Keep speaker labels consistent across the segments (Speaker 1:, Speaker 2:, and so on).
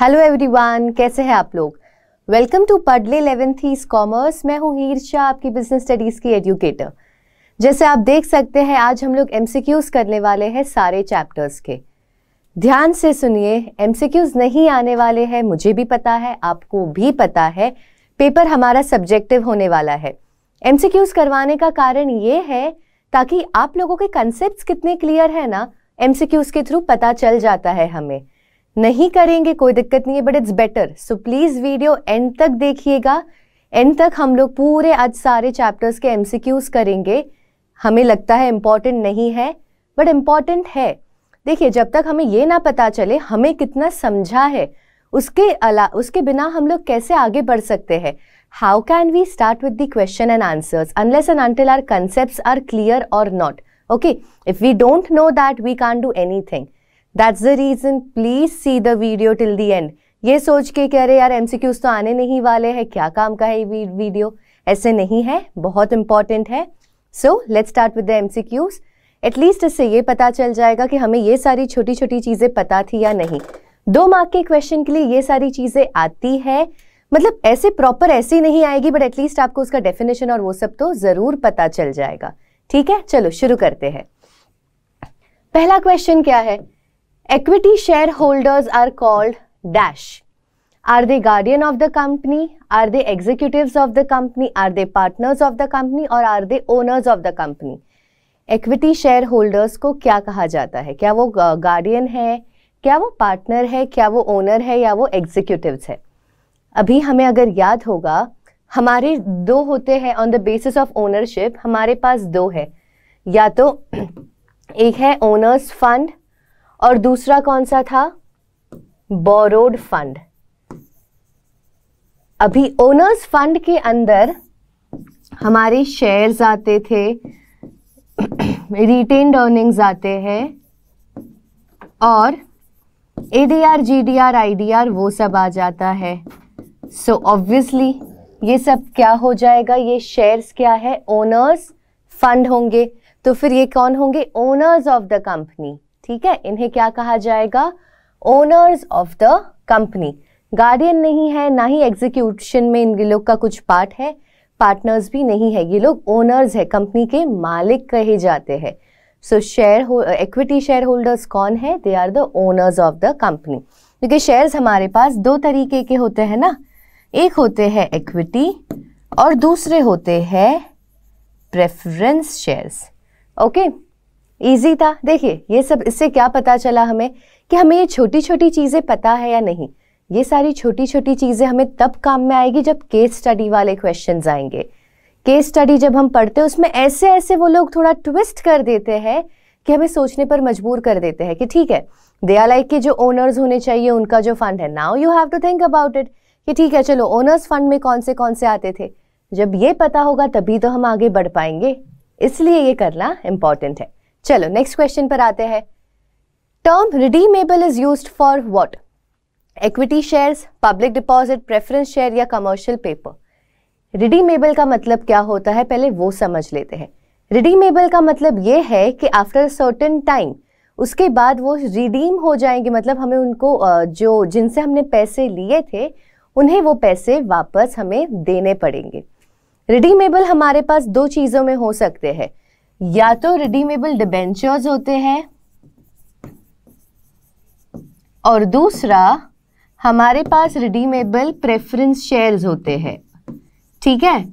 Speaker 1: Hello everyone कैसे हैं आप लोग वेलकम टू पडले इलेवेंथ ईस कॉमर्स मैं हूं शाह आपकी बिजनेस स्टडीज़ की एजुकेटर जैसे आप देख सकते हैं आज हम लोग एमसीक्यूज़ करने वाले हैं सारे चैप्टर्स के ध्यान से सुनिए एमसीक्यूज़ नहीं आने वाले हैं मुझे भी पता है आपको भी पता है पेपर हमारा सब्जेक्टिव होने वाला है एमसीक्यूज़ करवाने का कारण ये है ताकि आप लोगों के कंसेप्ट कितने क्लियर है ना एमसीक्यूज़ के थ्रू पता चल जाता है हमें नहीं करेंगे कोई दिक्कत नहीं है but it's better so please video end तक देखिएगा एंड तक हम लोग पूरे आज सारे चैप्टर्स के एमसीक्यूज करेंगे हमें लगता है इम्पॉर्टेंट नहीं है बट इम्पॉर्टेंट है देखिए जब तक हमें ये ना पता चले हमें कितना समझा है उसके अला उसके बिना हम लोग कैसे आगे बढ़ सकते हैं how can we start with the question and answers unless and until our concept are clear और not okay if we don't know that we can do anything that's the reason please see the video till the end ये सोच के कह रहे यार MCQs तो आने नहीं वाले हैं क्या काम का है ये वीडियो ऐसे नहीं है बहुत इंपॉर्टेंट है so let's start with the MCQs at least इससे ये पता चल जाएगा कि हमें ये सारी छोटी छोटी चीज़ें पता थी या नहीं दो मार्क के क्वेश्चन के लिए ये सारी चीज़ें आती है मतलब ऐसे प्रॉपर ऐसी नहीं आएगी बट एटलीस्ट आपको उसका डेफिनेशन और वो सब तो ज़रूर पता चल जाएगा ठीक है चलो शुरू करते हैं पहला क्वेश्चन क्या है Equity shareholders are called dash. Are they guardian of the company? Are they executives of the company? Are they partners of the company? Or are they owners of the company? Equity shareholders को क्या कहा जाता है क्या वो guardian है क्या वो partner है क्या वो owner है या वो executives है अभी हमें अगर याद होगा हमारे दो होते हैं on the basis of ownership हमारे पास दो है या तो एक है ओनर्स फंड और दूसरा कौन सा था बोरोड फंड अभी ओनर्स फंड के अंदर हमारे शेयर्स आते थे रिटेन अर्निंग्स आते हैं और A D R G D R I D R वो सब आ जाता है सो so ऑब्वियसली ये सब क्या हो जाएगा ये शेयर्स क्या है ओनर्स फंड होंगे तो फिर ये कौन होंगे ओनर्स ऑफ द कंपनी ठीक है इन्हें क्या कहा जाएगा owners of the company guardian नहीं है ना ही एग्जीक्यूशन में इन लोग का कुछ पार्ट है पार्टनर्स भी नहीं है ये लोग ओनर्स है कंपनी के मालिक कहे जाते हैं so share equity share holders कौन है they are the owners of the company क्योंकि शेयर्स हमारे पास दो तरीके के होते हैं ना एक होते हैं इक्विटी और दूसरे होते हैं preference shares okay okay? Easy था देखिए ये सब इससे क्या पता चला हमें कि हमें ये छोटी छोटी चीज़ें पता है या नहीं ये सारी छोटी छोटी चीज़ें हमें तब काम में आएगी जब केस स्टडी वाले क्वेश्चन आएंगे केस स्टडी जब हम पढ़ते हैं उसमें ऐसे ऐसे वो लोग थोड़ा ट्विस्ट कर देते हैं कि हमें सोचने पर मजबूर कर देते हैं कि ठीक है लाइक के जो ओनर्स होने चाहिए उनका जो फंड है now you have to think about it कि ठीक है चलो ओनर्स फंड में कौन से कौन से आते थे जब ये पता होगा तभी तो हम आगे बढ़ पाएंगे इसलिए ये करना इम्पॉर्टेंट है चलो नेक्स्ट क्वेश्चन पर आते हैं term redeemable is use for what equity share public deposit preference share या कमर्शियल पेपर रिडीमेबल का मतलब क्या होता है पहले वो समझ लेते हैं रिडीमेबल का मतलब ये है कि आफ्टर सर्टन टाइम उसके बाद वो रिडीम हो जाएंगे मतलब हमें उनको जो जिनसे हमने पैसे लिए थे उन्हें वो पैसे वापस हमें देने पड़ेंगे रिडीमेबल हमारे पास दो चीज़ों में हो सकते हैं या तो रिडीमेबल डिबेंचर्स होते हैं और दूसरा हमारे पास रिडीमेबल प्रेफरेंस शेयर्स होते हैं ठीक है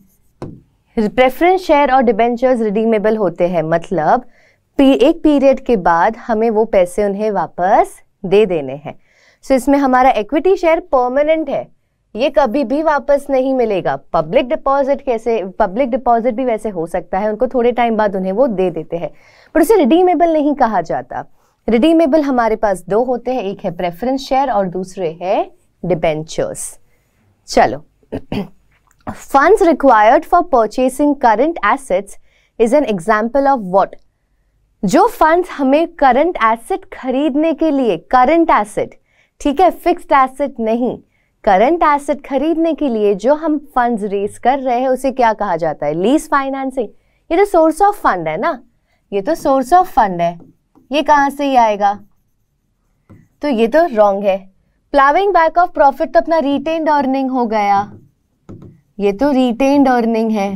Speaker 1: प्रेफरेंस शेयर और डिबेंचर्स रिडीमेबल होते हैं मतलब एक पीरियड के बाद हमें वो पैसे उन्हें वापस दे देने हैं सो so, इसमें हमारा इक्विटी शेयर परमानेंट है ये कभी भी वापस नहीं मिलेगा पब्लिक डिपॉजिट कैसे पब्लिक डिपॉजिट भी वैसे हो सकता है उनको थोड़े टाइम बाद उन्हें वो दे देते हैं पर उसे रिडीमेबल नहीं कहा जाता रिडीमेबल हमारे पास दो होते हैं एक है प्रेफरेंस शेयर और दूसरे है डिबेंचर्स चलो fund required for purchasing current assets is an example of what जो फंड्स हमें करंट एसेट खरीदने के लिए करंट एसेट ठीक है फिक्स्ड एसेट नहीं करंट एसेट खरीदने के लिए जो हम फंड्स रेस कर रहे हैं उसे क्या कहा जाता है लीज फाइनेंसिंग ये तो सोर्स ऑफ फंड है ना ये तो सोर्स ऑफ फंड है ये कहां से ही आएगा तो ये तो रॉन्ग है प्लाविंग बैक ऑफ प्रॉफिट तो अपना रिटेन्ड अर्निंग हो गया ये तो रिटेन्ड अर्निंग है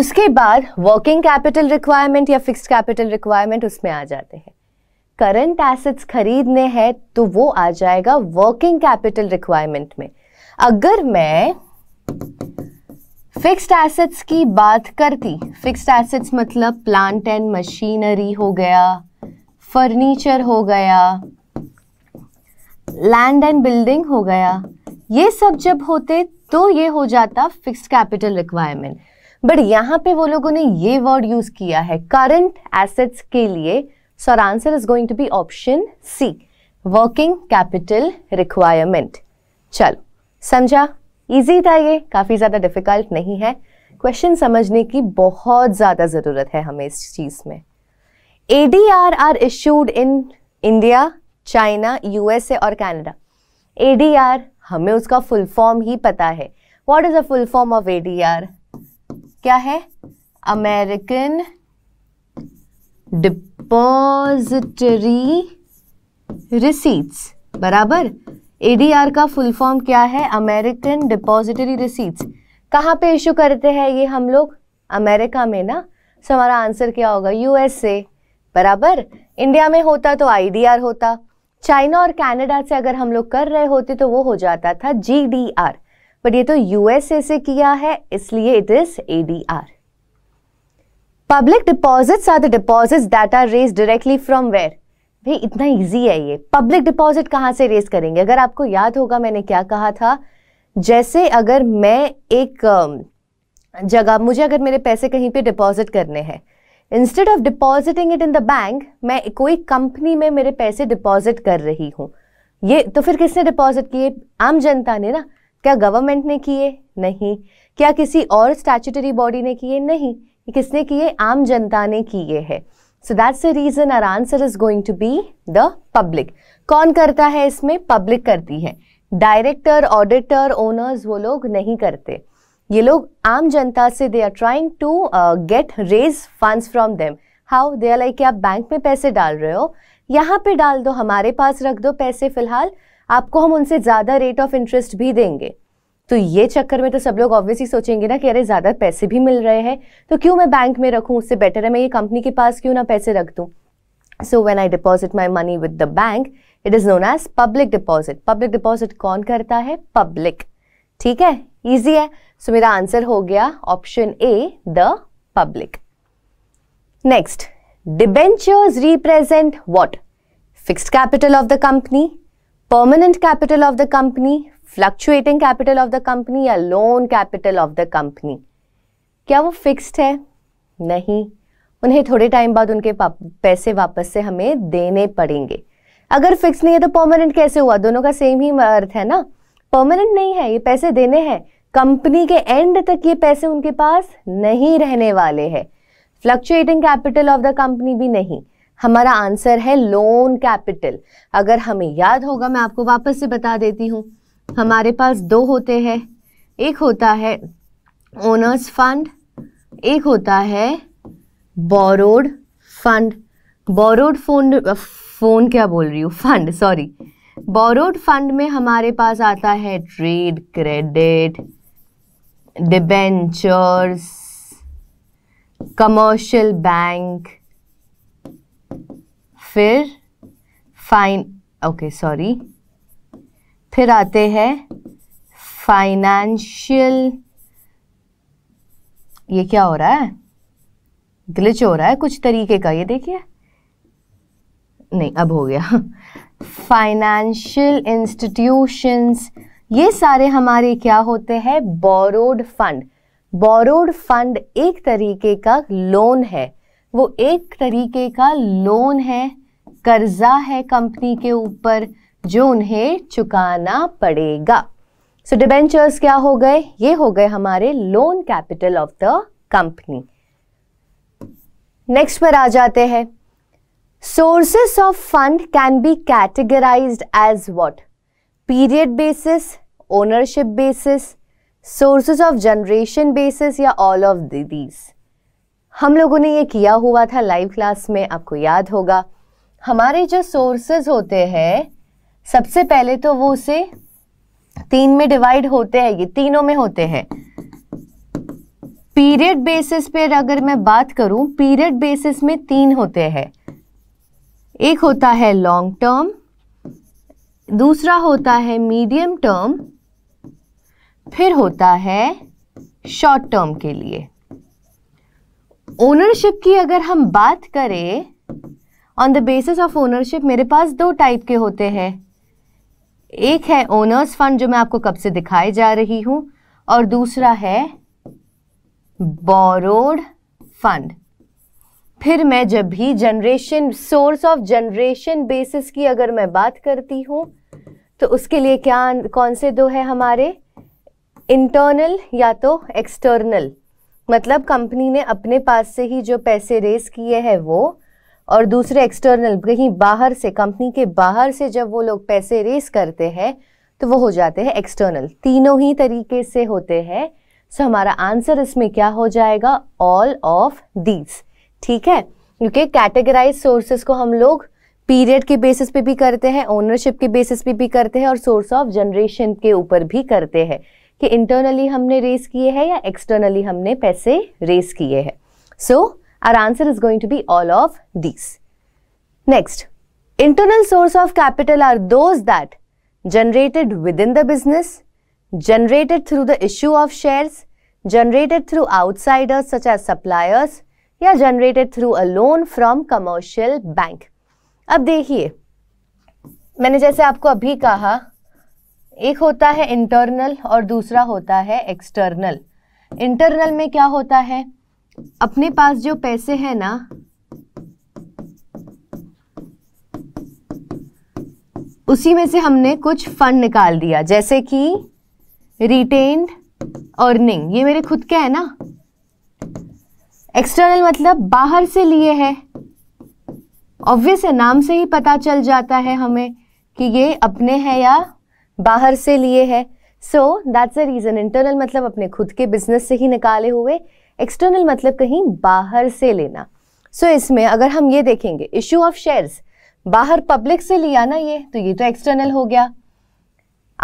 Speaker 1: उसके बाद वर्किंग कैपिटल रिक्वायरमेंट या फिक्स कैपिटल रिक्वायरमेंट उसमें आ जाते हैं करंट एसेट्स खरीदने हैं तो वो आ जाएगा वर्किंग कैपिटल रिक्वायरमेंट में अगर मैं फिक्स्ड एसेट्स की बात करती फिक्स्ड एसेट्स मतलब प्लांट एंड मशीनरी हो गया फर्नीचर हो गया लैंड एंड बिल्डिंग हो गया ये सब जब होते तो ये हो जाता फिक्स्ड कैपिटल रिक्वायरमेंट बट यहां पे वो लोगों ने ये वर्ड यूज़ किया है करंट एसेट्स के लिए So our answer is going to be option C. Working capital requirement चलो समझा इजी था ये काफ़ी ज़्यादा डिफिकल्ट नहीं है क्वेश्चन समझने की बहुत ज़्यादा ज़रूरत है हमें इस चीज़ में A D R are issued in India China USA और कैनेडा ए डी आर हमें उसका फुल फॉर्म ही पता है what is a full form of A D R क्या है अमेरिकन डिप डिपॉजिटरी रिसीट्स बराबर एडीआर का फुल फॉर्म क्या है अमेरिकन डिपॉजिटरी रिसीट्स कहाँ पे इशू करते हैं ये हम लोग अमेरिका में ना सो हमारा आंसर क्या होगा यूएसए बराबर इंडिया में होता तो आईडीआर होता चाइना और कनाडा से अगर हम लोग कर रहे होते तो वो हो जाता था जीडीआर बट ये तो यूएसए से किया है इसलिए it is ADR public deposits are the deposits that are raise directly from where भाई इतना इजी है ये पब्लिक डिपॉजिट कहाँ से रेज करेंगे अगर आपको याद होगा मैंने क्या कहा था जैसे अगर मैं एक जगह मुझे अगर मेरे पैसे कहीं पे डिपॉजिट करने हैं instead of depositing it in the bank मैं कोई कंपनी में मेरे पैसे डिपॉजिट कर रही हूँ ये तो फिर किसने डिपॉजिट किए आम जनता ने ना क्या गवर्नमेंट ने किए नहीं क्या किसी और स्टैचूटरी बॉडी ने किए नहीं ये किसने की है आम जनता ने किए है so that's the reason our answer is going to be the public कौन करता है इसमें पब्लिक करती है डायरेक्टर ऑडिटर ओनर्स वो लोग नहीं करते ये लोग आम जनता से they are trying to get raise funds from them how they are like कि आप बैंक में पैसे डाल रहे हो यहाँ पे डाल दो हमारे पास रख दो पैसे फिलहाल आपको हम उनसे ज़्यादा रेट ऑफ इंटरेस्ट भी देंगे तो ये चक्कर में तो सब लोग ऑब्वियसली सोचेंगे ना कि अरे ज़्यादा पैसे भी मिल रहे हैं तो क्यों मैं बैंक में रखूँ उससे बेटर है मैं ये कंपनी के पास क्यों ना पैसे रख दूँ so when I deposit my money with the bank it is known as public deposit public deposit कौन करता है पब्लिक ठीक है ईजी है सो so, मेरा आंसर हो गया option A the public next debentures represent what fix capital of the company permanent capital of the company fluctuating capital of the company या loan capital of the company क्या वो fixed है नहीं उन्हें थोड़े टाइम बाद उनके पैसे वापस से हमें देने पड़ेंगे अगर फिक्स नहीं है तो परमानेंट कैसे हुआ दोनों का सेम ही अर्थ है ना परमानेंट नहीं है ये पैसे देने हैं कंपनी के एंड तक ये पैसे उनके पास नहीं रहने वाले हैं fluctuating capital of the company भी नहीं हमारा आंसर है लोन कैपिटल अगर हमें याद होगा मैं आपको वापस से बता देती हूँ हमारे पास दो होते हैं एक होता है ओनर्स फंड एक होता है borrowed fund borrowed fund phone क्या बोल रही हूँ फंड सॉरी बोरोड फंड में हमारे पास आता है trade credit debentures commercial bank फिर फाइन ओके सॉरी फिर आते हैं फाइनेंशियल ये क्या हो रहा है ग्लिच हो रहा है कुछ तरीके का ये देखिए नहीं अब हो गया फाइनेंशियल इंस्टीट्यूशंस ये सारे हमारे क्या होते हैं बोरोड फंड बोरोड फंड एक तरीके का लोन है वो एक तरीके का लोन है कर्जा है कंपनी के ऊपर जो उन्हें चुकाना पड़ेगा सो so, डिबेंचर्स क्या हो गए ये हो गए हमारे loan capital of the company next पर आ जाते हैं sources of fund can be categorise as what period basis ownership basis sources of generation basis या ऑल ऑफ दीज हम लोगों ने ये किया हुआ था लाइव क्लास में आपको याद होगा हमारे जो सोर्सेज होते हैं सबसे पहले तो वो उसे तीन में डिवाइड होते हैं ये तीनों में होते हैं पीरियड बेसिस पे अगर मैं बात करूं पीरियड बेसिस में तीन होते हैं एक होता है लॉन्ग टर्म दूसरा होता है मीडियम टर्म फिर होता है शॉर्ट टर्म के लिए ओनरशिप की अगर हम बात करें on the basis of ownership मेरे पास दो टाइप के होते हैं एक है ओनर्स फंड जो मैं आपको कब से दिखाई जा रही हूं और दूसरा है बोरोड फंड फिर मैं जब भी generation source of generation basis की अगर मैं बात करती हूं तो उसके लिए क्या कौन से दो है हमारे इंटरनल या तो एक्सटर्नल मतलब कंपनी ने अपने पास से ही जो पैसे रेस किए हैं वो और दूसरे एक्सटर्नल कहीं बाहर से कंपनी के बाहर से जब वो लोग पैसे रेस करते हैं तो वो हो जाते हैं एक्सटर्नल तीनों ही तरीके से होते हैं सो हमारा आंसर इसमें क्या हो जाएगा ऑल ऑफ दीज ठीक है क्योंकि कैटेगराइज सोर्सेस को हम लोग पीरियड के बेसिस पे भी करते हैं ओनरशिप के बेसिस पे भी करते हैं और सोर्स ऑफ जनरेशन के ऊपर भी करते हैं कि इंटरनली हमने रेस किए हैं या एक्सटर्नली हमने पैसे रेस किए हैं सो so, Our answer is going to be all of these. Next, internal source of capital are those that generated within the business, generated through the issue of shares, generated through outsiders such as suppliers, या generated through a loan from commercial bank. अब देखिए मैंने जैसे आपको अभी कहा एक होता है इंटरनल और दूसरा होता है एक्सटर्नल इंटरनल में क्या होता है अपने पास जो पैसे हैं ना उसी में से हमने कुछ फंड निकाल दिया जैसे कि रिटेन्ड अर्निंग ये मेरे खुद के है ना एक्सटर्नल मतलब बाहर से लिए है ऑब्वियस है नाम से ही पता चल जाता है हमें कि ये अपने हैं या बाहर से लिए है so that's a reason internal मतलब अपने खुद के बिजनेस से ही निकाले हुए एक्सटर्नल मतलब कहीं बाहर से लेना सो so, इसमें अगर हम ये देखेंगे इश्यू ऑफ शेयर्स बाहर पब्लिक से लिया ना ये तो ये तो एक्सटर्नल हो गया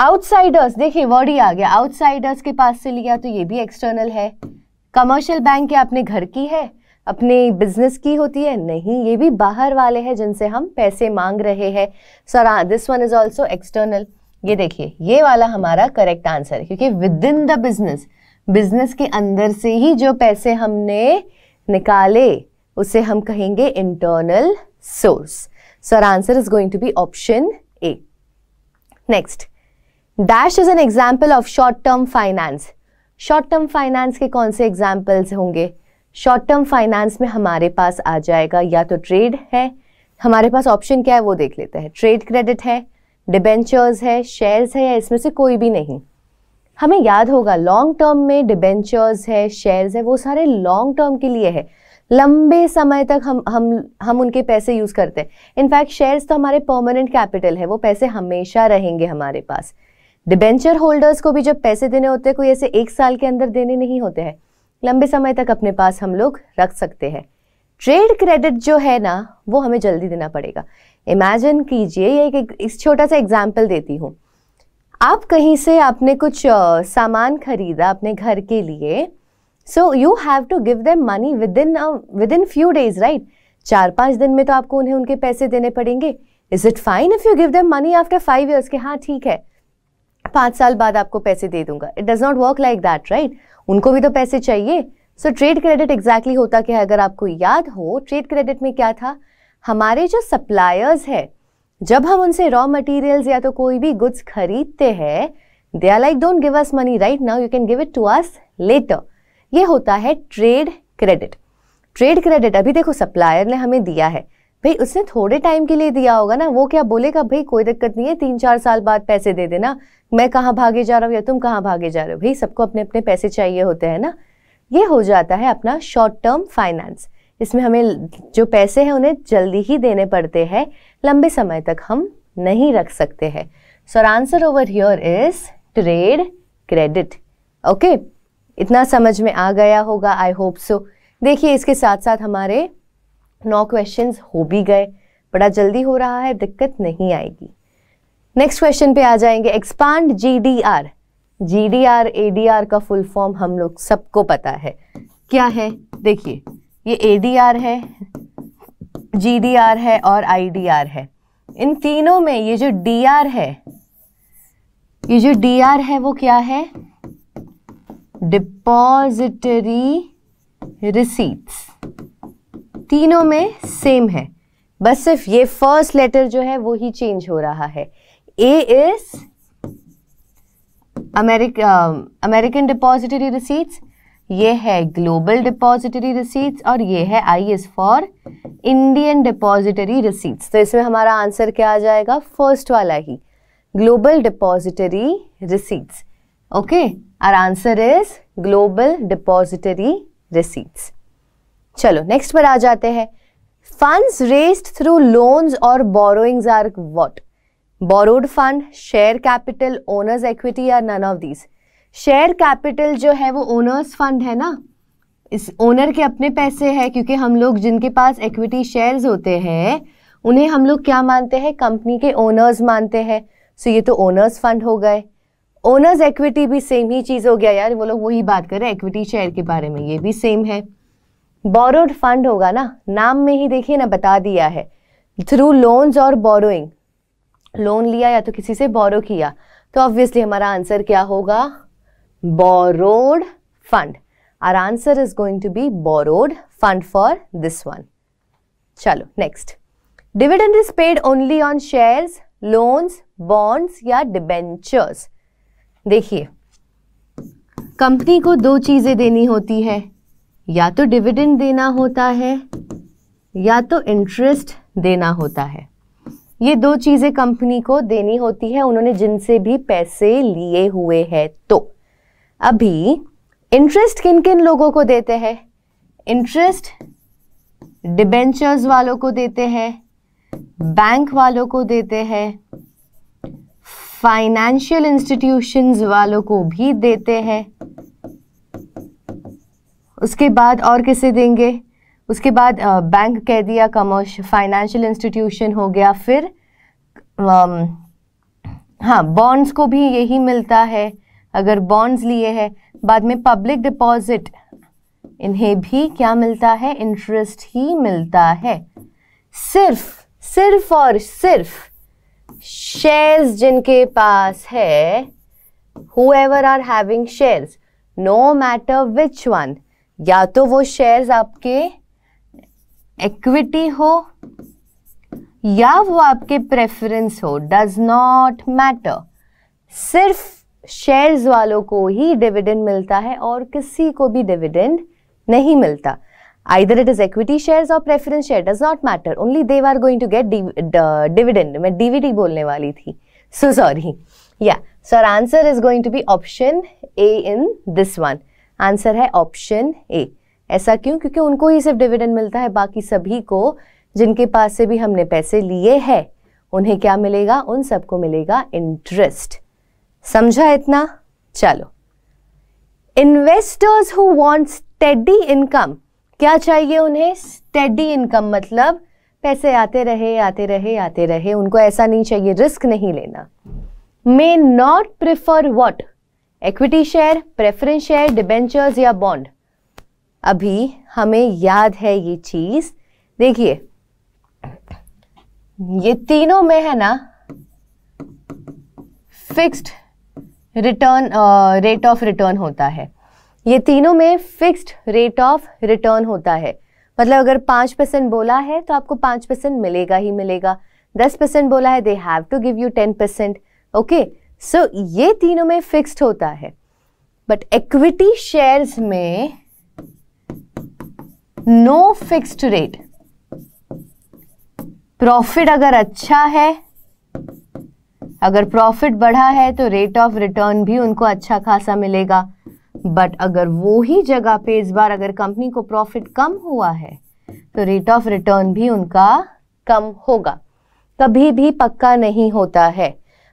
Speaker 1: आउटसाइडर्स देखिए वर्ड ही आ गया आउटसाइडर्स के पास से लिया तो ये भी एक्सटर्नल है कमर्शियल बैंक क्या अपने घर की है अपने बिजनेस की होती है नहीं ये भी बाहर वाले हैं जिनसे हम पैसे मांग रहे हैं sir this one is also external ये देखिए ये वाला हमारा करेक्ट आंसर है क्योंकि within the business business के अंदर से ही जो पैसे हमने निकाले उसे हम कहेंगे internal source so our answer is going to be option A next dash is an example of short term finance short term finance के कौन से एग्जाम्पल्स होंगे शॉर्ट टर्म फाइनेंस में हमारे पास आ जाएगा या तो ट्रेड है हमारे पास ऑप्शन क्या है वो देख लेते हैं ट्रेड क्रेडिट है डिबेंचर्स है शेयर्स है या इसमें से कोई भी नहीं हमें याद होगा लॉन्ग टर्म में डिबेंचर्स है शेयर्स है वो सारे लॉन्ग टर्म के लिए है लंबे समय तक हम हम हम उनके पैसे यूज़ करते हैं इनफैक्ट शेयर्स तो हमारे परमानेंट कैपिटल है वो पैसे हमेशा रहेंगे हमारे पास डिबेंचर होल्डर्स को भी जब पैसे देने होते हैं कोई ऐसे एक साल के अंदर देने नहीं होते हैं लंबे समय तक अपने पास हम लोग रख सकते हैं ट्रेड क्रेडिट जो है ना वो हमें जल्दी देना पड़ेगा इमेजिन कीजिए ये एक, एक, एक छोटा सा एग्जाम्पल देती हूँ आप कहीं से आपने कुछ uh, सामान खरीदा अपने घर के लिए so you have to give them money within within few days right चार पाँच दिन में तो आपको उन्हें उनके पैसे देने पड़ेंगे is it fine if you give them money after five years के हाँ ठीक है पाँच साल बाद आपको पैसे दे दूंगा it does not work like that right उनको भी तो पैसे चाहिए सो ट्रेड क्रेडिट एग्जैक्टली होता क्या है अगर आपको याद हो ट्रेड क्रेडिट में क्या था हमारे जो सप्लायर्स है जब हम उनसे रॉ मटेरियल्स या तो कोई भी गुड्स खरीदते हैं they are like don't give us money right now you can give it to us later ये होता है ट्रेड क्रेडिट ट्रेड क्रेडिट अभी देखो सप्लायर ने हमें दिया है भाई उसने थोड़े टाइम के लिए दिया होगा ना वो क्या बोलेगा भाई कोई दिक्कत नहीं है तीन चार साल बाद पैसे दे देना मैं कहाँ भागे जा रहा हूँ या तुम कहाँ भागे जा रहे हो भाई सबको अपने अपने पैसे चाहिए होते हैं ना ये हो जाता है अपना शॉर्ट टर्म फाइनेंस इसमें हमें जो पैसे हैं उन्हें जल्दी ही देने पड़ते हैं लंबे समय तक हम नहीं रख सकते हैं so answer over here is trade credit okay इतना समझ में आ गया होगा आई होप सो देखिए इसके साथ साथ हमारे नौ क्वेश्चन हो भी गए बड़ा जल्दी हो रहा है दिक्कत नहीं आएगी नेक्स्ट क्वेश्चन पे आ जाएंगे expand G D R G D R A D R का फुल फॉर्म हम लोग सबको पता है क्या है देखिए ये ए है जी है और आई है इन तीनों में ये जो डी है ये जो डी है वो क्या है डिपॉजिटरी रिसीट्स तीनों में सेम है बस सिर्फ ये फर्स्ट लेटर जो है वो ही चेंज हो रहा है ए इज अमेरिक अमेरिकन डिपॉजिटरी रिसीट्स ये है ग्लोबल डिपॉजिटरी रिसीट्स और ये है I S for Indian depository receipts तो इसमें हमारा आंसर क्या आ जाएगा फर्स्ट वाला ही global depository receipts okay our answer is global depository receipts चलो नेक्स्ट पर आ जाते हैं फंड्स रेस्ड थ्रू लोन्स और borrowings are what borrowed fund share capital owners equity are none of these share capital जो है वो ओनर्स फंड है ना इस ओनर के अपने पैसे हैं क्योंकि हम लोग जिनके पास इक्विटी शेयर्स होते हैं उन्हें हम लोग क्या मानते हैं कंपनी के ओनर्स मानते हैं सो ये तो ओनर्स फंड हो गए ओनर्स इक्विटी भी सेम ही चीज़ हो गया यार वो लोग वही बात कर रहे हैं इक्विटी शेयर के बारे में ये भी सेम है बोरोड फंड होगा ना नाम में ही देखिए ना बता दिया है थ्रू लोन्स और बोरोइंग लोन लिया या तो किसी से बोरो किया तो ऑब्वियसली हमारा आंसर क्या होगा borrowed fund. Our answer is going to be borrowed fund for this one. Chalo, next. Dividend is paid only on shares, loans, bonds ya debentures. dekhiye company को दो चीज़ें देनी होती है या तो डिविडेंड देना होता है या तो इंटरेस्ट देना होता है ये दो चीज़ें कंपनी को देनी होती है उन्होंने जिनसे भी पैसे लिए हुए हैं तो अभी इंटरेस्ट किन किन लोगों को देते हैं इंटरेस्ट डिबेंचर्स वालों को देते हैं बैंक वालों को देते हैं फाइनेंशियल इंस्टीट्यूशंस वालों को भी देते हैं उसके बाद और किसे देंगे उसके बाद बैंक कह दिया कमर्श फाइनेंशियल इंस्टीट्यूशन हो गया फिर हाँ बॉन्ड्स को भी यही मिलता है अगर बॉन्ड्स लिए हैं बाद में पब्लिक डिपॉजिट इन्हें भी क्या मिलता है इंटरेस्ट ही मिलता है सिर्फ सिर्फ और सिर्फ शेयर्स जिनके पास है whoever are having shares no matter which one या तो वो शेयर्स आपके इक्विटी हो या वो आपके प्रेफरेंस हो डज नॉट मैटर सिर्फ शेयर्स वालों को ही डिविडेंड मिलता है और किसी को भी डिविडेंड नहीं मिलता either it is equity shares और preference share does not matter only they are going to get dividend मैं डीवीडी बोलने वाली थी सो सॉरी या sir answer is going to be option A in this one answer है option A ऐसा क्यों क्योंकि उनको ही सिर्फ डिविडेंड मिलता है बाकी सभी को जिनके पास से भी हमने पैसे लिए हैं उन्हें क्या मिलेगा उन सबको मिलेगा इंटरेस्ट समझा इतना चलो investors who want steady income क्या चाहिए उन्हें स्टेडी इनकम मतलब पैसे आते रहे आते रहे आते रहे उनको ऐसा नहीं चाहिए रिस्क नहीं लेना may not prefer what equity share preference share debentures या बॉन्ड अभी हमें याद है ये चीज देखिए ये तीनों में है ना fixed return rate of return होता है ये तीनों में फिक्स्ड रेट ऑफ रिटर्न होता है मतलब अगर पाँच परसेंट बोला है तो आपको पाँच परसेंट मिलेगा ही मिलेगा दस परसेंट बोला है they have to give you ten percent okay so ये तीनों में फिक्स्ड होता है बट इक्विटी शेयर्स में नो फिक्स्ड रेट प्रॉफिट अगर अच्छा है अगर प्रॉफिट बढ़ा है तो रेट ऑफ रिटर्न भी उनको अच्छा खासा मिलेगा बट अगर वो ही जगह पे इस बार अगर कंपनी को प्रॉफिट कम हुआ है तो रेट ऑफ रिटर्न भी उनका कम होगा कभी भी पक्का नहीं होता है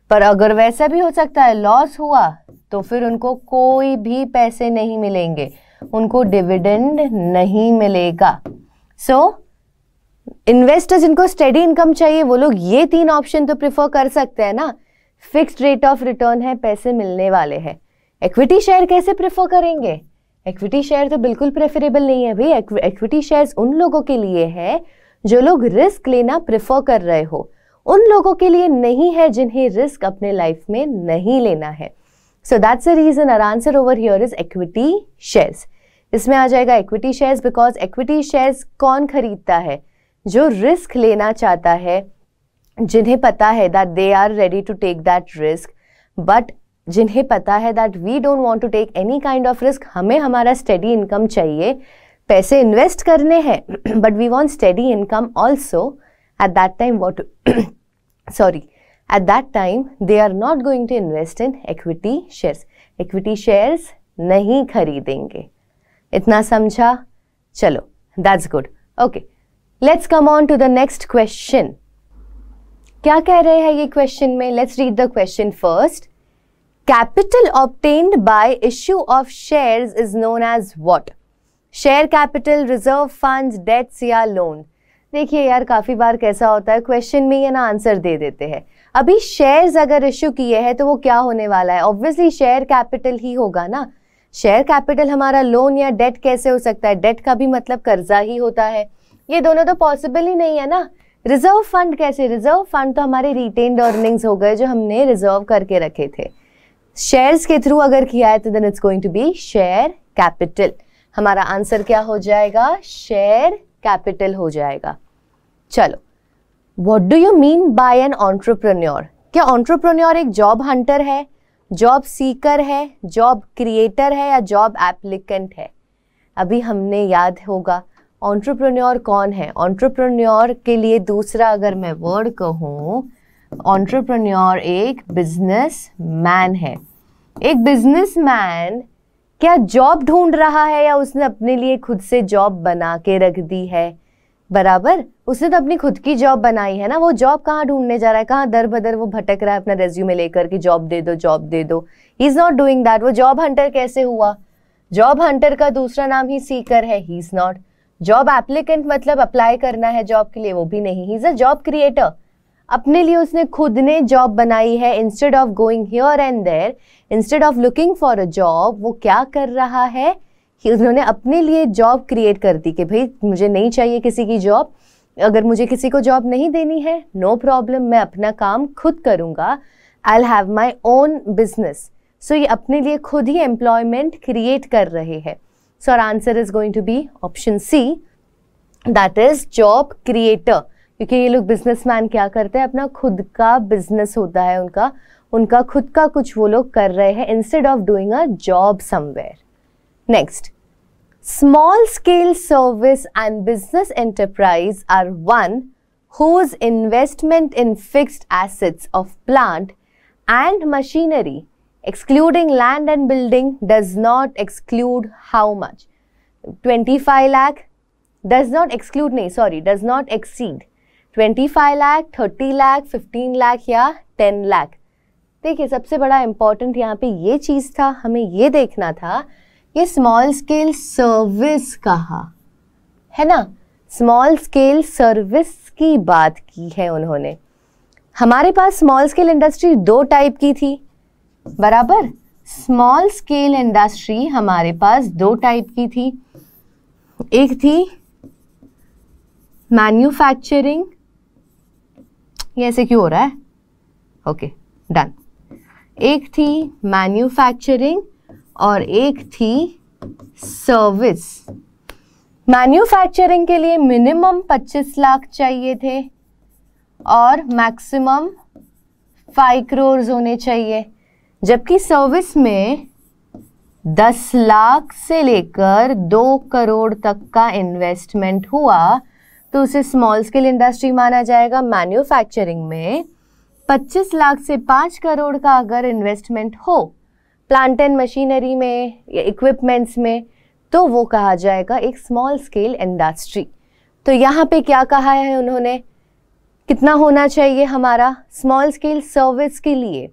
Speaker 1: पर अगर वैसा भी हो सकता है लॉस हुआ तो फिर उनको कोई भी पैसे नहीं मिलेंगे उनको डिविडेंड नहीं मिलेगा सो so, इन्वेस्टर जिनको स्टडी इनकम चाहिए वो लोग ये तीन ऑप्शन तो प्रिफर कर सकते हैं ना फिक्स्ड रेट ऑफ रिटर्न है पैसे मिलने वाले हैं इक्विटी शेयर कैसे प्रिफर करेंगे इक्विटी शेयर तो बिल्कुल प्रेफरेबल नहीं है भाई इक्विटी शेयर्स उन लोगों के लिए है जो लोग रिस्क लेना प्रेफर कर रहे हो उन लोगों के लिए नहीं है जिन्हें रिस्क अपने लाइफ में नहीं लेना है so that's a reason our answer over here is equity shares इसमें आ जाएगा equity shares because equity shares कौन खरीदता है जो रिस्क लेना चाहता है जिन्हें पता है that they are ready to take that risk but जिन्हें पता है that we don't want to take any kind of risk हमें हमारा स्टडी इनकम चाहिए पैसे इन्वेस्ट करने हैं but we want steady income also at that time what sorry at that time they are not going to invest in equity shares equity shares नहीं खरीदेंगे इतना समझा चलो that's good okay let's come on to the next question क्या कह रहे हैं ये क्वेश्चन में let's read the question first capital obtained by issue of shares is known as what share capital reserve funds debts या loan देखिए यार काफ़ी बार कैसा होता है क्वेश्चन में ये ना आंसर दे देते हैं अभी शेयर्स अगर इश्यू किए हैं तो वो क्या होने वाला है ऑब्वियसली शेयर कैपिटल ही होगा ना शेयर कैपिटल हमारा लोन या डेट कैसे हो सकता है डेट का भी मतलब कर्जा ही होता है ये दोनों तो पॉसिबल ही नहीं है ना रिजर्व फंड कैसे रिजर्व फंड तो हमारे रिटेन्ड अर्निंग्स हो गए जो हमने रिजर्व करके रखे थे शेयर्स के थ्रू अगर किया है तो then it's going to be share capital हमारा आंसर क्या हो जाएगा शेयर कैपिटल हो जाएगा चलो what do you mean by an entrepreneur क्या ऑन्ट्रप्रन्योर एक जॉब हंटर है जॉब सीकर है जॉब क्रिएटर है या जॉब एप्लीकेंट है अभी हमने याद होगा ऑन्ट्रप्रन्योर कौन है ऑन्ट्रप्रन्योर के लिए दूसरा अगर मैं वर्ड कहूँ ऑन्ट्रप्रन्योर एक बिजनेस मैन है एक बिजनेस मैन क्या जॉब ढूंढ रहा है या उसने अपने लिए खुद से जॉब बना के रख दी है बराबर उसने तो अपनी खुद की जॉब बनाई है ना वो जॉब कहाँ ढूंढने जा रहा है कहाँ दर बदर वो भटक रहा है अपना रेज्यूमे लेकर कि जॉब दे दो जॉब दे दो he is not doing that वो जॉब हंटर कैसे हुआ जॉब हंटर का दूसरा नाम ही सीकर है he is not job applicant मतलब अप्लाई करना है जॉब के लिए वो भी नहीं he is a job creator अपने लिए उसने खुद ने जॉब बनाई है instead of going here and there instead of looking for a job वो क्या कर रहा है कि उन्होंने अपने लिए जॉब क्रिएट कर दी कि भाई मुझे नहीं चाहिए किसी की जॉब अगर मुझे किसी को जॉब नहीं देनी है नो no प्रॉब्लम मैं अपना काम खुद करूँगा I have my own business so ये अपने लिए खुद ही एम्प्लॉयमेंट क्रिएट कर रहे हैं So our answer is going to be option C that is job creator क्योंकि ये लोग बिजनेसमैन क्या करते हैं अपना खुद का बिजनेस होता है उनका उनका खुद का कुछ वो लोग कर रहे हैं instead of doing a job somewhere next small scale service and business enterprise are one whose investment in fixed assets of plant and machinery excluding land and building does not exclude how much 25 lakh does not exclude nahi sorry does not exceed 25 lakh 30 lakh 15 lakh ya 10 lakh देखिए सबसे बड़ा important यहाँ पे ये चीज़ था हमें ये देखना था ये स्मॉल स्केल सर्विस कहा है ना स्मॉल स्केल सर्विस की बात की है उन्होंने हमारे पास स्मॉल स्केल इंडस्ट्री दो टाइप की थी बराबर स्मॉल स्केल इंडस्ट्री हमारे पास दो टाइप की थी एक थी मैन्युफैक्चरिंग ये ऐसे क्यों हो रहा है ओके डन एक थी मैन्युफैक्चरिंग और एक थी सर्विस मैन्युफैक्चरिंग के लिए मिनिमम 25 लाख चाहिए थे और मैक्सिमम 5 करोड़ होने चाहिए जबकि सर्विस में दस लाख से लेकर दो करोड़ तक का इन्वेस्टमेंट हुआ तो उसे स्मॉल स्केल इंडस्ट्री माना जाएगा मैन्युफैक्चरिंग में 25 लाख से 5 करोड़ का अगर इन्वेस्टमेंट हो प्लांट एंड मशीनरी में या इक्विपमेंट्स में तो वो कहा जाएगा एक स्मॉल स्केल इंडस्ट्री तो यहाँ पे क्या कहा है उन्होंने कितना होना चाहिए हमारा स्मॉल स्केल सर्विस के लिए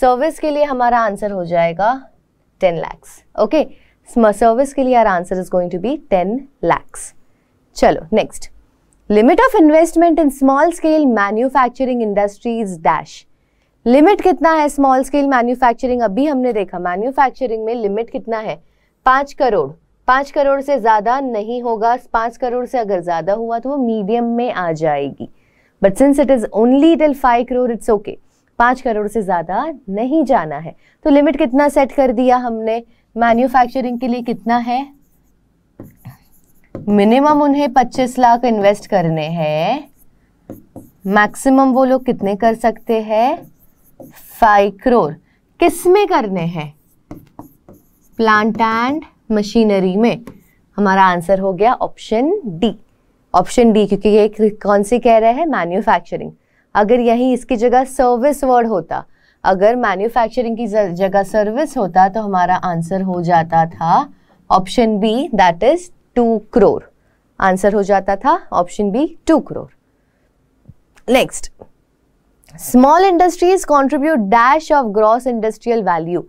Speaker 1: सर्विस के लिए हमारा आंसर हो जाएगा टेन लैक्स ओके सर्विस के लिए our answer is going to be ten lakhs चलो next limit of investment in small scale manufacturing industries dash limit कितना है स्मॉल स्केल मैन्युफैक्चरिंग अभी हमने देखा मैन्युफैक्चरिंग में लिमिट कितना है पांच करोड़ पांच करोड़ से ज़्यादा नहीं होगा पांच करोड़ से अगर ज़्यादा हुआ तो वो मीडियम में आ जाएगी but since it is only till five crore it's okay पाँच करोड़ से ज़्यादा नहीं जाना है तो लिमिट कितना सेट कर दिया हमने मैन्युफैक्चरिंग के लिए कितना है मिनिमम उन्हें 25 लाख इन्वेस्ट करने हैं मैक्सिमम वो लोग कितने कर सकते हैं फाइव करोड़ किस में करने हैं प्लांट एंड मशीनरी में हमारा आंसर हो गया ऑप्शन डी ऑप्शन डी क्योंकि ये कौन सी कह रहे हैं मैन्युफैक्चरिंग अगर यहीं इसकी जगह सर्विस वर्ड होता अगर मैन्युफैक्चरिंग की जगह सर्विस होता तो हमारा आंसर हो जाता था option B that is two crore answer हो जाता था option B two crore next small industries contribute dash of gross industrial value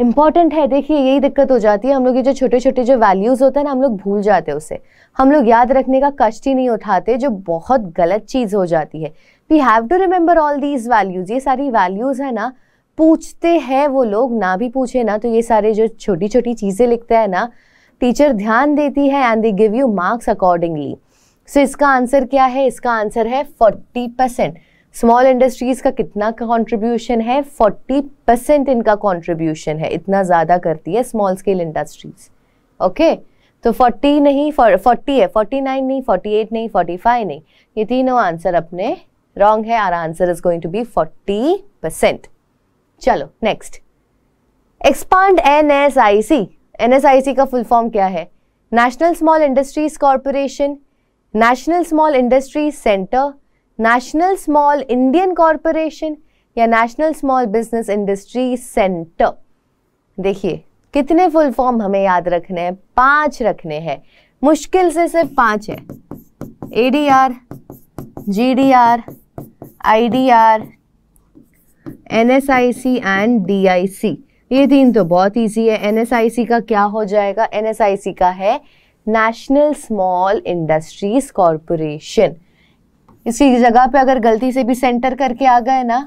Speaker 1: important है देखिए यही दिक्कत हो जाती है हम लोग ये जो छोटे छोटे जो वैल्यूज़ होते हैं ना हम लोग भूल जाते हैं उसे हम लोग याद रखने का कष्ट ही नहीं उठाते जो बहुत गलत चीज़ हो जाती है we have to remember all these values ये सारी वैल्यूज है ना पूछते हैं वो लोग ना भी पूछे ना तो ये सारे जो छोटी छोटी चीज़ें लिखते हैं ना टीचर ध्यान देती है and they give you marks accordingly so इसका आंसर क्या है इसका आंसर है फोर्टी परसेंट स्मॉल इंडस्ट्रीज़ का कितना कॉन्ट्रीब्यूशन है फोर्टी परसेंट इनका कॉन्ट्रीब्यूशन है इतना ज़्यादा करती है स्मॉल स्केल इंडस्ट्रीज़ ओके तो फोर्टी नहीं फोर्टी है फोर्टी नाइन नहीं फोर्टी एट नहीं फोर्टी फाइव नहीं ये तीनों आंसर अपने रॉन्ग है our answer is going to be forty percent चलो next expand N N S S I C I C का फुल फॉर्म क्या है national small industries corporation national small industries centre national small Indian corporation या national small business industry centre देखिए कितने full form हमें याद रखने हैं पांच रखने हैं मुश्किल से सिर्फ पांच है ADR GDR D IDR NSIC and DIC ये तीन तो बहुत इजी है एनएसआईसी का क्या हो जाएगा एनएसआईसी का है नेशनल स्मॉल इंडस्ट्रीज कॉरपोरेशन इसी जगह पे अगर गलती से भी सेंटर करके आ गए ना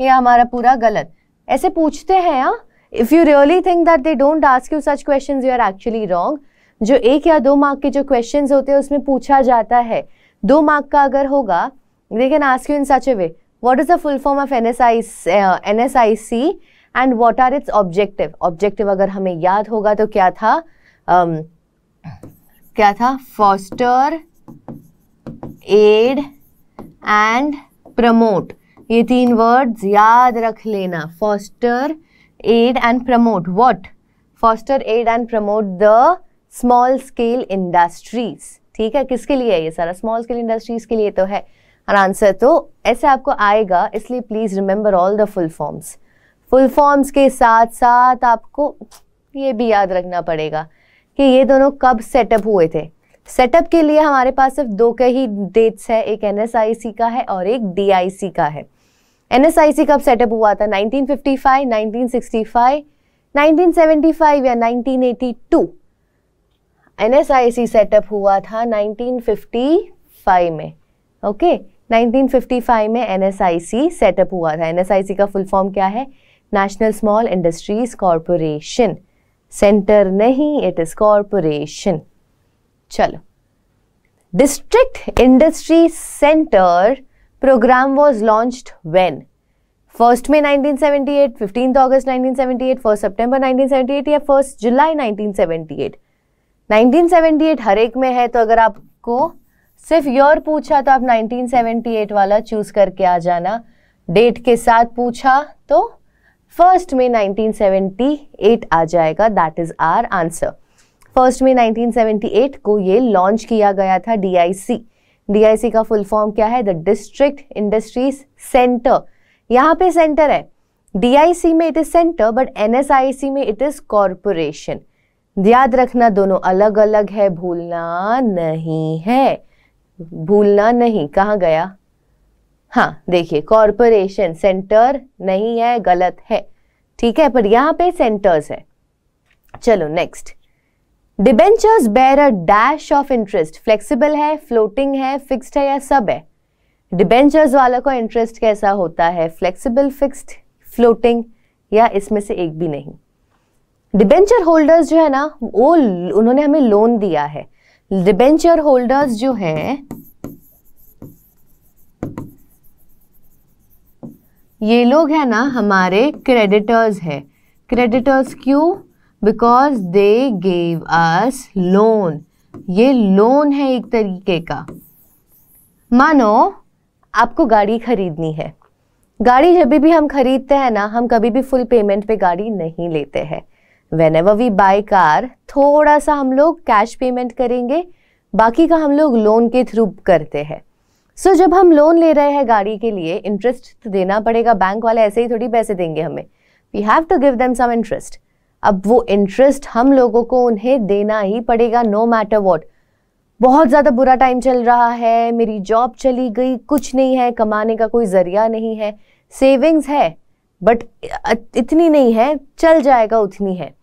Speaker 1: ये हमारा पूरा गलत ऐसे पूछते हैं हाँ if you really think that they don't ask you such question you are actually wrong जो एक या दो मार्क के जो क्वेश्चन होते हैं उसमें पूछा जाता है दो मार्क का अगर होगा They can ask you in such a way, what is the full form of NSIC, uh, NSIC and what are its objective? Objective अगर हमें याद होगा तो क्या था um, क्या था फॉस्टर एड एंड प्रमोट ये तीन वर्ड्स याद रख लेना foster aid and promote what foster aid and promote the small scale industries ठीक है किसके लिए है ये सारा स्मॉल स्केल इंडस्ट्रीज के लिए तो है और आंसर तो ऐसे आपको आएगा इसलिए please remember all the full forms full forms के साथ साथ आपको ये भी याद रखना पड़ेगा कि ये दोनों कब सेटअप हुए थे सेटअप के लिए हमारे पास सिर्फ दो के ही डेट्स है एक एन का है और एक डी का है एन कब सेटअप हुआ था 1955, 1965, 1975 या 1982 एन सेटअप हुआ था 1955 में ओके okay? 1955 में एन सेटअप हुआ था एन का फुल फॉर्म क्या है national small industries corporation centre नहीं इट इज़ कॉरपोरेशन चलो district industry centre programme was launch when first में 1978, 15 अगस्त 1978, फर्स्ट सितंबर 1978 या फर्स्ट जुलाई 1978. 1978 हर एक में है तो अगर आपको सिर्फ योर पूछा तो आप 1978 वाला चूज करके आ जाना डेट के साथ पूछा तो फर्स्ट में 1978 आ जाएगा that is our answer first में 1978 को ये लॉन्च किया गया था डीआईसी डीआईसी का फुल फॉर्म क्या है द डिस्ट्रिक्ट इंडस्ट्रीज सेंटर यहाँ पे सेंटर है डीआईसी में it is centre but NSIC में इट इज कॉरपोरेशन याद रखना दोनों अलग अलग है भूलना नहीं है भूलना नहीं कहाँ गया हाँ देखिए कॉरपोरेशन सेंटर नहीं है गलत है ठीक है पर यहां पे सेंटर्स है चलो next debentures bear a dash of interest flexible है फ्लोटिंग है फिक्स्ड है या सब है डिबेंचर्स वाला को इंटरेस्ट कैसा होता है फ्लेक्सिबल फिक्स्ड फ्लोटिंग या इसमें से एक भी नहीं डिबेंचर होल्डर्स जो है ना वो उन्होंने हमें लोन दिया है डिबेंचर होल्डर्स जो है ये लोग है ना हमारे क्रेडिटर्स है क्रेडिटर्स क्यों because they gave us loan ये लोन है एक तरीके का मानो आपको गाड़ी खरीदनी है गाड़ी जब भी हम खरीदते हैं ना हम कभी भी फुल पेमेंट पे गाड़ी नहीं लेते हैं whenever we buy car थोड़ा सा हम लोग कैश पेमेंट करेंगे बाकी का हम लोग लोन के थ्रू करते हैं सो so, जब हम लोन ले रहे हैं गाड़ी के लिए इंटरेस्ट तो देना पड़ेगा बैंक वाले ऐसे ही थोड़ी पैसे देंगे हमें we have to give them some interest अब वो इंटरेस्ट हम लोगों को उन्हें देना ही पड़ेगा नो मैटर वॉट बहुत ज़्यादा बुरा टाइम चल रहा है मेरी जॉब चली गई कुछ नहीं है कमाने का कोई ज़रिया नहीं है सेविंग्स है बट इतनी नहीं है चल जाएगा उतनी है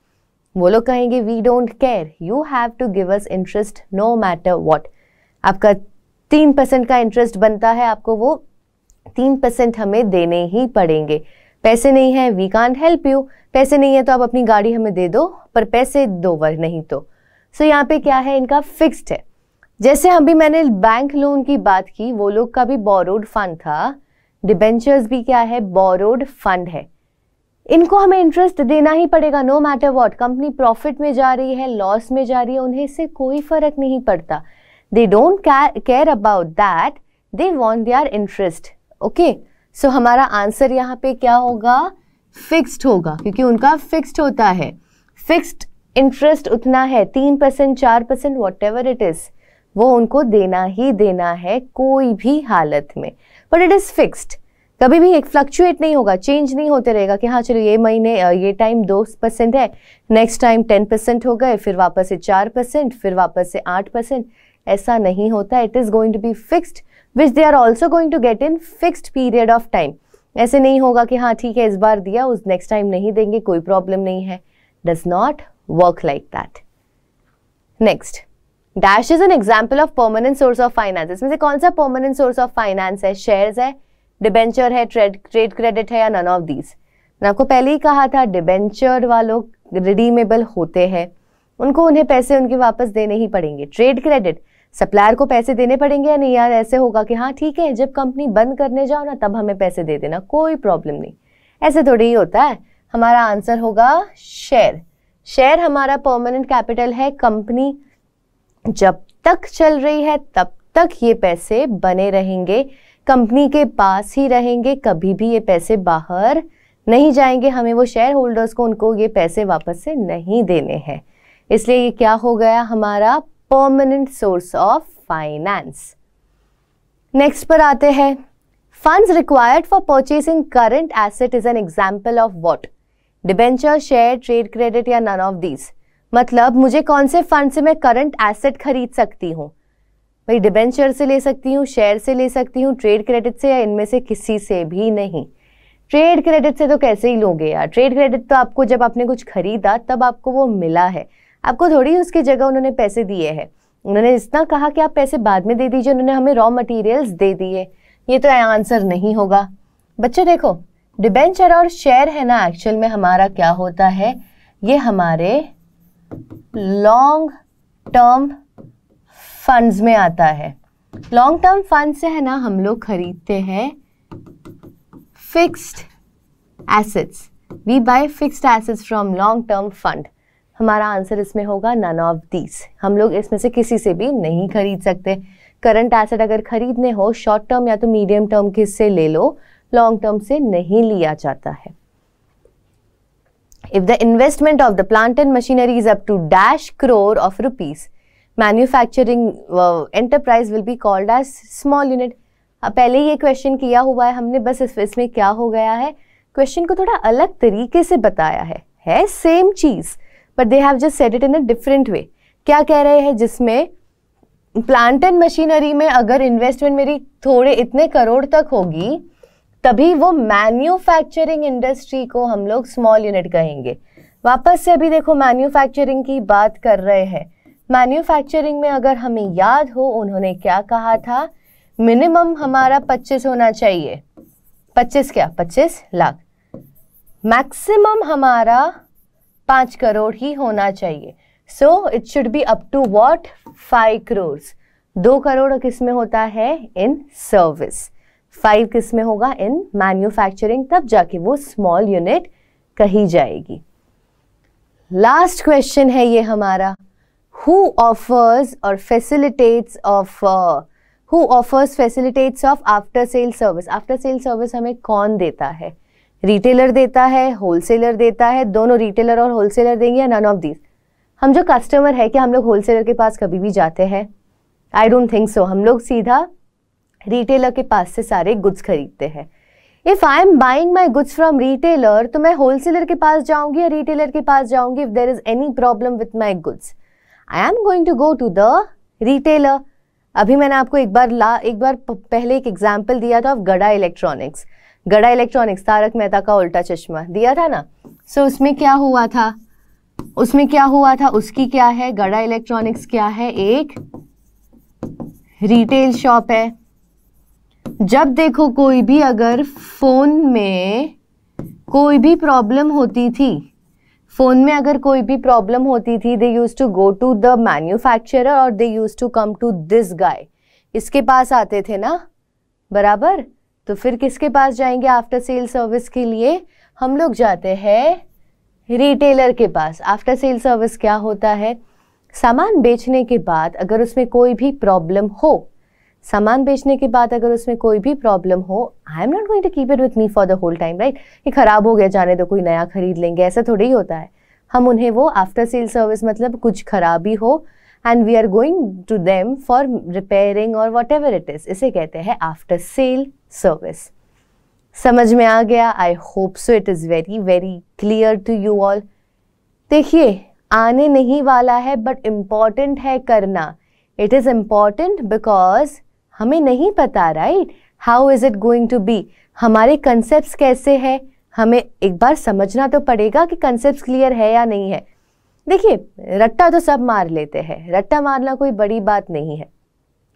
Speaker 1: वो लोग कहेंगे we don't care you have to give us interest no matter what आपका तीन परसेंट का इंटरेस्ट बनता है आपको वो तीन परसेंट हमें देने ही पड़ेंगे पैसे नहीं है वी कांट हेल्प यू पैसे नहीं है तो आप अपनी गाड़ी हमें दे दो पर पैसे दो वर नहीं तो सो so, यहाँ पे क्या है इनका फिक्स्ड है जैसे अभी मैंने बैंक लोन की बात की वो लोग का भी बोरोड फंड था डिबेंचर्स भी क्या है बोरोड फंड है इनको हमें इंटरेस्ट देना ही पड़ेगा no matter what company profit में जा रही है लॉस में जा रही है उन्हें इससे कोई फर्क नहीं पड़ता they don't care about that they want their interest okay so हमारा आंसर यहाँ पे क्या होगा फिक्स्ड होगा क्योंकि उनका फिक्स्ड होता है फिक्स्ड इंटरेस्ट उतना है तीन परसेंट चार percent whatever it is वो उनको देना ही देना है कोई भी हालत में बट इट इज़ फिक्स्ड कभी भी एक फ्लक्चुएट नहीं होगा चेंज नहीं होते रहेगा कि हाँ चलो ये महीने ये टाइम दो परसेंट है नेक्स्ट टाइम टेन परसेंट हो गए फिर वापस से चार परसेंट फिर वापस से आठ परसेंट ऐसा नहीं होता it is going to be fixed which they are also going to get in fixed period of time ऐसे नहीं होगा कि हाँ ठीक है इस बार दिया उस नेक्स्ट टाइम नहीं देंगे कोई प्रॉब्लम नहीं है does not work like that next dash is an example of permanent source of finance इसमें से कौन सा परमानेंट सोर्स ऑफ फाइनेंस है शेयर्स है डिबेंचर है ट्रेड ट्रेड क्रेडिट है या नन ऑफ दीज मैंने आपको पहले ही कहा था डिबेंचर वालों रिडीमेबल होते हैं उनको उन्हें पैसे उनके वापस देने ही पड़ेंगे ट्रेड क्रेडिट सप्लायर को पैसे देने पड़ेंगे या नहीं यार ऐसे होगा कि हाँ ठीक है जब कंपनी बंद करने जाओ ना तब हमें पैसे दे देना कोई प्रॉब्लम नहीं ऐसे थोड़ी ही होता है हमारा आंसर होगा शेयर शेयर हमारा परमानेंट कैपिटल है कंपनी जब तक चल रही है तब तक ये पैसे बने रहेंगे कंपनी के पास ही रहेंगे कभी भी ये पैसे बाहर नहीं जाएंगे हमें वो शेयर होल्डर्स को उनको ये पैसे वापस से नहीं देने हैं इसलिए ये क्या हो गया हमारा permanent source of finance next पर आते हैं funds required for purchasing current asset is an example of what debenture share trade credit या नन ऑफ दीज मतलब मुझे कौन से फंड से मैं करंट एसेट खरीद सकती हूँ भाई डिबेंचर से ले सकती हूँ शेयर से ले सकती हूँ ट्रेड क्रेडिट से या इनमें से किसी से भी नहीं ट्रेड क्रेडिट से तो कैसे ही लोगे यार ट्रेड क्रेडिट तो आपको जब आपने कुछ खरीदा तब आपको वो मिला है आपको थोड़ी उसकी जगह उन्होंने पैसे दिए हैं उन्होंने इतना कहा कि आप पैसे बाद में दे दीजिए उन्होंने हमें रॉ मटेरियल्स दे दिए ये तो आंसर नहीं होगा बच्चे देखो डिबेंचर और शेयर है ना एक्चुअल में हमारा क्या होता है ये हमारे लॉन्ग टर्म फंड्स में आता है लॉन्ग टर्म फंड से है ना हम लोग खरीदते हैं fixed assets we buy fixed assets from long term fund हमारा आंसर इसमें होगा नन ऑफ दीज हम लोग इसमें से किसी से भी नहीं खरीद सकते करंट एसेट अगर खरीदने हो शॉर्ट टर्म या तो मीडियम टर्म के से ले लो लॉन्ग टर्म से नहीं लिया जाता है if the investment of the plant and machinery is up to dash crore of rupees manufacturing enterprise will be called as small unit पहले ये क्वेश्चन किया हुआ है हमने बस इस इसमें क्या हो गया है क्वेश्चन को थोड़ा अलग तरीके से बताया है है सेम चीज़ but they have just set it in a different way क्या कह रहे हैं जिसमें प्लांट एंड मशीनरी में अगर इन्वेस्टमेंट मेरी थोड़े इतने करोड़ तक होगी तभी वो मैन्युफैक्चरिंग इंडस्ट्री को हम लोग स्मॉल यूनिट कहेंगे वापस से अभी देखो मैन्युफैक्चरिंग की बात कर रहे हैं मैन्युफैक्चरिंग में अगर हमें याद हो उन्होंने क्या कहा था मिनिमम हमारा 25 होना चाहिए 25 क्या 25 लाख मैक्सिमम हमारा 5 करोड़ ही होना चाहिए so it should be up to what 5 crores दो करोड़ किस में होता है इन सर्विस फाइव किस में होगा इन मैन्युफैक्चरिंग तब जाके वो स्मॉल यूनिट कही जाएगी लास्ट क्वेश्चन है ये हमारा who offers or facilitates of uh, who offers facilitates after sale service service after sale हमें कौन देता है रिटेलर देता है होलसेलर देता है दोनों रिटेलर और होलसेलर देंगे या नन ऑफ दिस हम जो कस्टमर है क्या हम लोग होलसेलर के पास कभी भी जाते हैं आई डोंट थिंक सो हम लोग सीधा रिटेलर के पास से सारे गुड्स खरीदते हैं if I am buying my goods from retailer तो मैं होलसेलर के पास जाऊंगी या रिटेलर के पास जाऊंगी if there is any problem with my goods I am going to go to the retailer अभी मैंने आपको एक बार ला एक बार पहले एक एग्जाम्पल दिया था ऑफ गड़ा इलेक्ट्रॉनिक्स गड़ा इलेक्ट्रॉनिक्स तारक मेहता का उल्टा चश्मा दिया था ना सो so, उसमें क्या हुआ था उसमें क्या हुआ था उसकी क्या है गड़ा इलेक्ट्रॉनिक्स क्या है एक रिटेल शॉप है जब देखो कोई भी अगर फोन में कोई भी प्रॉब्लम होती थी फ़ोन में अगर कोई भी प्रॉब्लम होती थी they use to go to the manufacturer और they use to come to this guy इसके पास आते थे ना बराबर तो फिर किसके पास जाएंगे आफ्टर सेल सर्विस के लिए हम लोग जाते हैं रिटेलर के पास आफ्टर सेल सर्विस क्या होता है सामान बेचने के बाद अगर उसमें कोई भी प्रॉब्लम हो सामान बेचने के बाद अगर उसमें कोई भी प्रॉब्लम हो I am not going to keep it with me for the whole time right ये ख़राब हो गया जाने दो कोई नया खरीद लेंगे ऐसा थोड़ी ही होता है हम उन्हें वो आफ्टर सेल सर्विस मतलब कुछ खराबी हो and we are going to them for repairing और वॉट एवर इट इज़ इसे कहते हैं आफ्टर सेल सर्विस समझ में आ गया I hope so it is very very clear to you all देखिए आने नहीं वाला है बट इम्पॉर्टेंट है करना इट इज़ इम्पॉर्टेंट बिकॉज हमें नहीं पता right how is it going to be हमारे कंसेप्ट कैसे हैं हमें एक बार समझना तो पड़ेगा कि कंसेप्ट क्लियर है या नहीं है देखिए रट्टा तो सब मार लेते हैं रट्टा मारना कोई बड़ी बात नहीं है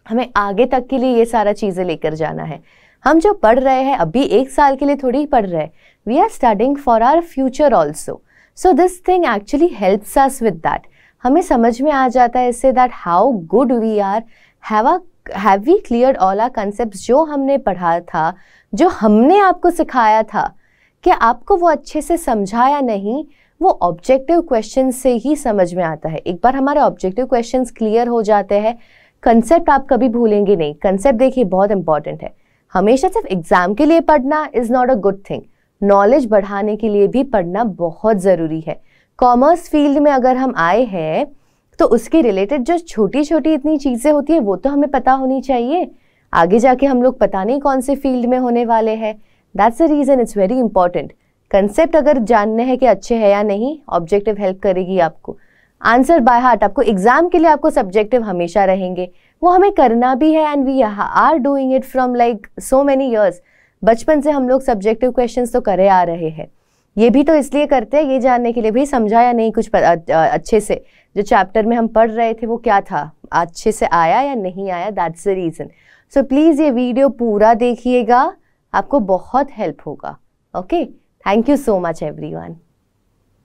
Speaker 1: हमें आगे तक के लिए ये सारा चीज़ें लेकर जाना है हम जो पढ़ रहे हैं अभी एक साल के लिए थोड़ी पढ़ रहे हैं we are starting for our future also so this thing actually helps us with that हमें समझ में आ जाता है इससे that how good we are have a have we clear all our concept जो हमने पढ़ा था जो हमने आपको सिखाया था क्या आपको वो अच्छे से समझाया नहीं वो ऑब्जेक्टिव क्वेश्चन से ही समझ में आता है एक बार हमारे ऑब्जेक्टिव क्वेश्चन क्लियर हो जाते हैं कंसेप्ट आप कभी भूलेंगे नहीं कंसेप्ट देखिए बहुत इंपॉर्टेंट है हमेशा सिर्फ एग्जाम के लिए पढ़ना is not a good thing knowledge बढ़ाने के लिए भी पढ़ना बहुत ज़रूरी है कॉमर्स फील्ड में अगर हम आए हैं तो उसके रिलेटेड जो छोटी छोटी इतनी चीज़ें होती हैं वो तो हमें पता होनी चाहिए आगे जाके हम लोग पता नहीं कौन से फील्ड में होने वाले हैं that's a reason it's very important concept अगर जानने हैं कि अच्छे हैं या नहीं ऑब्जेक्टिव हेल्प करेगी आपको आंसर बाय हार्ट आपको एग्जाम के लिए आपको सब्जेक्टिव हमेशा रहेंगे वो हमें करना भी है and we are doing it from like so many years बचपन से हम लोग सब्जेक्टिव क्वेश्चंस तो करे आ रहे हैं ये भी तो इसलिए करते हैं ये जानने के लिए भी समझाया नहीं कुछ पर, अच्छे से जो चैप्टर में हम पढ़ रहे थे वो क्या था अच्छे से आया या नहीं आया that's the reason so please ये वीडियो पूरा देखिएगा आपको बहुत हेल्प होगा okay thank you so much everyone